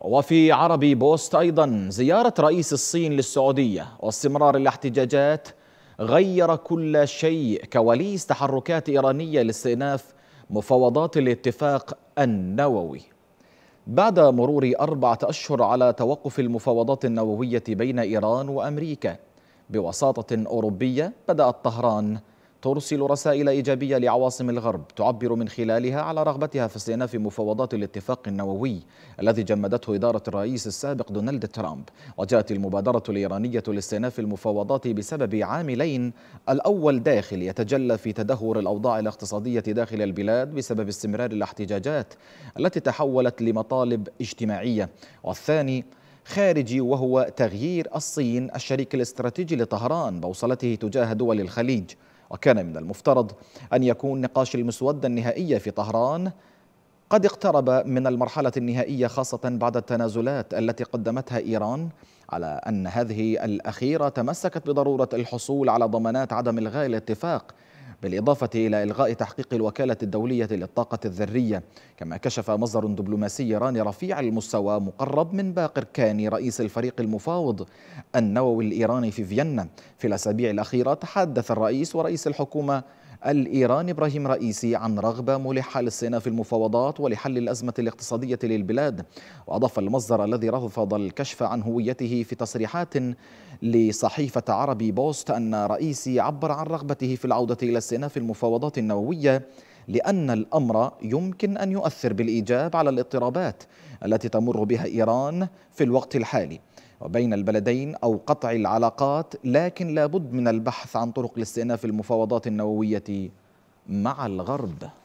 وفي عربي بوست أيضا زيارة رئيس الصين للسعودية واستمرار الاحتجاجات غير كل شيء كواليس تحركات إيرانية لاستئناف مفاوضات الاتفاق النووي بعد مرور أربعة أشهر على توقف المفاوضات النووية بين إيران وأمريكا بوساطة أوروبية بدأت طهران ترسل رسائل إيجابية لعواصم الغرب تعبر من خلالها على رغبتها في استئناف مفاوضات الاتفاق النووي الذي جمدته إدارة الرئيس السابق دونالد ترامب وجاءت المبادرة الإيرانية لاستئناف المفاوضات بسبب عاملين الأول داخل يتجلى في تدهور الأوضاع الاقتصادية داخل البلاد بسبب استمرار الاحتجاجات التي تحولت لمطالب اجتماعية والثاني خارجي وهو تغيير الصين الشريك الاستراتيجي لطهران بوصلته تجاه دول الخليج وكان من المفترض أن يكون نقاش المسودة النهائية في طهران قد اقترب من المرحلة النهائية خاصة بعد التنازلات التي قدمتها إيران على أن هذه الأخيرة تمسكت بضرورة الحصول على ضمانات عدم إلغاء الاتفاق بالإضافة إلى إلغاء تحقيق الوكالة الدولية للطاقة الذرية كما كشف مصدر دبلوماسي إيراني رفيع المستوى مقرب من باقر كاني رئيس الفريق المفاوض النووي الإيراني في فيينا في الأسابيع الأخيرة تحدث الرئيس ورئيس الحكومة الإيراني إبراهيم رئيسي عن رغبة ملحة للصين في المفاوضات ولحل الأزمة الاقتصادية للبلاد وأضاف المصدر الذي رفض الكشف عن هويته في تصريحات لصحيفة عربي بوست أن رئيسي عبر عن رغبته في العودة إلى الصين في المفاوضات النووية لأن الأمر يمكن أن يؤثر بالإيجاب على الاضطرابات التي تمر بها إيران في الوقت الحالي وبين البلدين أو قطع العلاقات لكن لابد من البحث عن طرق لاستئناف المفاوضات النووية مع الغرب